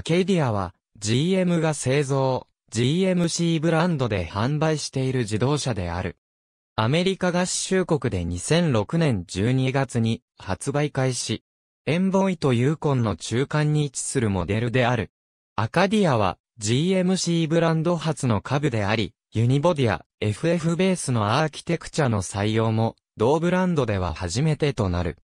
アケディアは GM が製造、GMC ブランドで販売している自動車である。アメリカ合衆国で2006年12月に発売開始。エンボイとユーコンの中間に位置するモデルである。アカディアは GMC ブランド発の株であり、ユニボディア、FF ベースのアーキテクチャの採用も、同ブランドでは初めてとなる。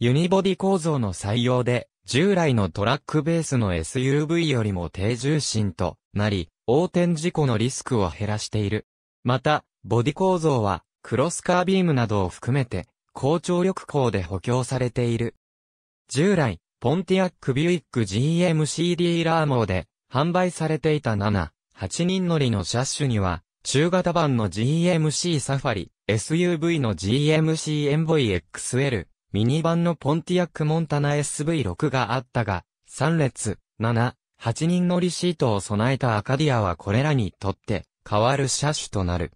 ユニボディ構造の採用で、従来のトラックベースの SUV よりも低重心となり、横転事故のリスクを減らしている。また、ボディ構造は、クロスカービームなどを含めて、高張力鋼で補強されている。従来、ポンティアックビュイック GMCD ラーモーで販売されていた7、8人乗りの車種には、中型版の GMC サファリ、SUV の GMC エンボイ XL、ミニ版のポンティアックモンタナ SV6 があったが、3列、7、8人乗りシートを備えたアカディアはこれらにとって変わる車種となる。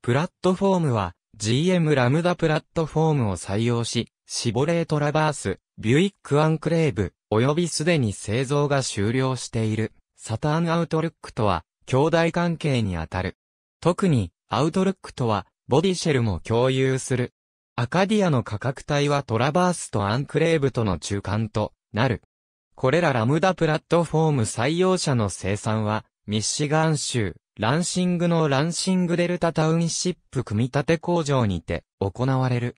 プラットフォームは GM ラムダプラットフォームを採用し、シボレートラバース、ビュイックアンクレーブ、およびすでに製造が終了している、サターンアウトルックとは、兄弟関係にあたる。特に、アウトルックとは、ボディシェルも共有する、アカディアの価格帯はトラバースとアンクレーブとの中間となる。これらラムダプラットフォーム採用者の生産は、ミシガン州、ランシングのランシングデルタタウンシップ組み立て工場にて行われる。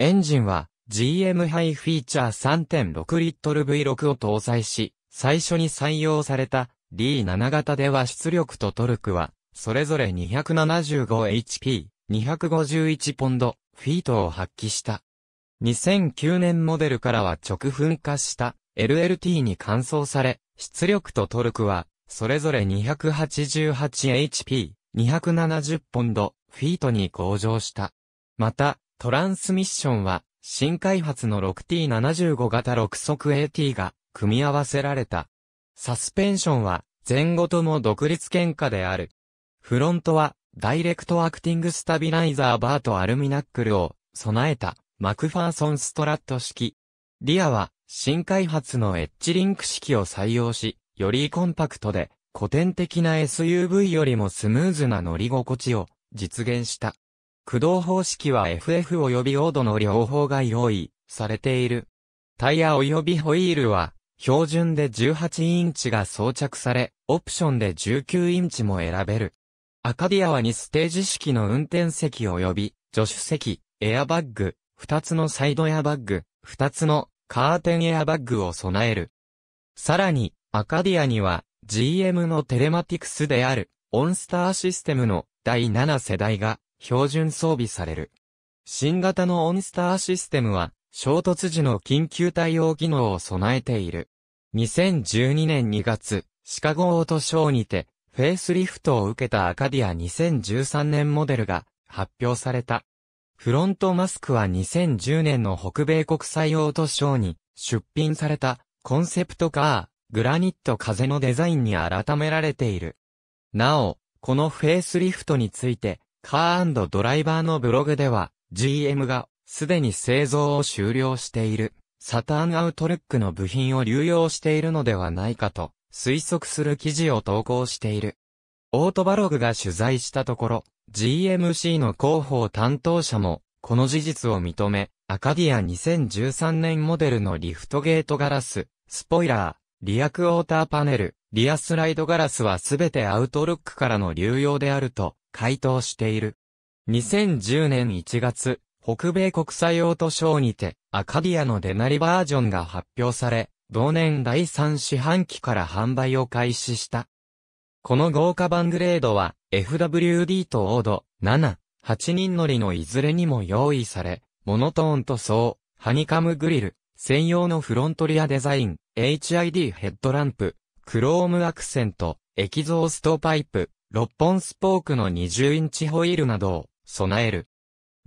エンジンは GM ハイフィーチャー3.6リットル V6 を搭載し、最初に採用された D7 型では出力とトルクは、それぞれ 275HP、251ポンド、フィートを発揮した。2009年モデルからは直噴火した LLT に換装され、出力とトルクは、それぞれ 288HP、270ポンド、フィートに向上した。また、トランスミッションは、新開発の 6T75 型6速 AT が組み合わせられた。サスペンションは、前後とも独立喧嘩である。フロントは、ダイレクトアクティングスタビライザーバーとアルミナックルを備えたマクファーソンストラット式。リアは新開発のエッジリンク式を採用し、よりコンパクトで古典的な SUV よりもスムーズな乗り心地を実現した。駆動方式は FF 及びオードの両方が用意されている。タイヤ及びホイールは標準で18インチが装着され、オプションで19インチも選べる。アカディアは2ステージ式の運転席及び、助手席、エアバッグ、2つのサイドエアバッグ、2つのカーテンエアバッグを備える。さらに、アカディアには、GM のテレマティクスである、オンスターシステムの第7世代が標準装備される。新型のオンスターシステムは、衝突時の緊急対応機能を備えている。2012年2月、シカゴオートショーにて、フェイスリフトを受けたアカディア2013年モデルが発表された。フロントマスクは2010年の北米国際オートショーに出品されたコンセプトカー、グラニット風のデザインに改められている。なお、このフェイスリフトについて、カードライバーのブログでは、GM がすでに製造を終了している、サターンアウトルックの部品を流用しているのではないかと推測する記事を投稿している。オートバログが取材したところ、GMC の広報担当者も、この事実を認め、アカディア2013年モデルのリフトゲートガラス、スポイラー、リアクォーターパネル、リアスライドガラスはすべてアウトルックからの流用であると回答している。2010年1月、北米国際オートショーにて、アカディアのデナリバージョンが発表され、同年第3四半期から販売を開始した。この豪華版グレードは FWD とオード7、8人乗りのいずれにも用意され、モノトーン塗装、ハニカムグリル、専用のフロントリアデザイン、HID ヘッドランプ、クロームアクセント、エキゾーストパイプ、6本スポークの20インチホイールなどを備える。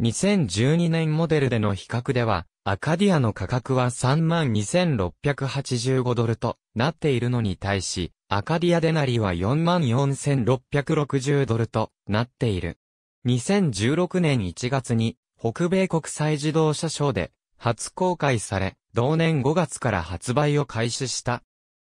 2012年モデルでの比較では、アカディアの価格は32,685ドルとなっているのに対し、アカディアデナリは44,660ドルとなっている。2016年1月に北米国際自動車ショーで初公開され、同年5月から発売を開始した。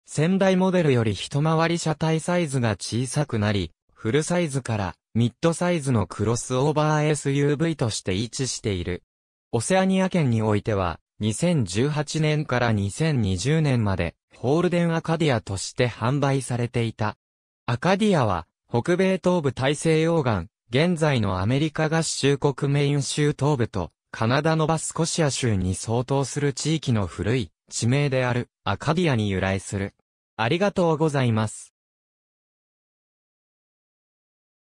先代モデルより一回り車体サイズが小さくなり、フルサイズからミッドサイズのクロスオーバー SUV として位置している。オセアニア圏においては、2018年から2020年まで、ホールデンアカディアとして販売されていた。アカディアは、北米東部大西洋岸、現在のアメリカ合衆国メイン州東部と、カナダのバスコシア州に相当する地域の古い地名であるアカディアに由来する。ありがとうございます。